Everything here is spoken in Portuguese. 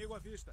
inimigo à vista.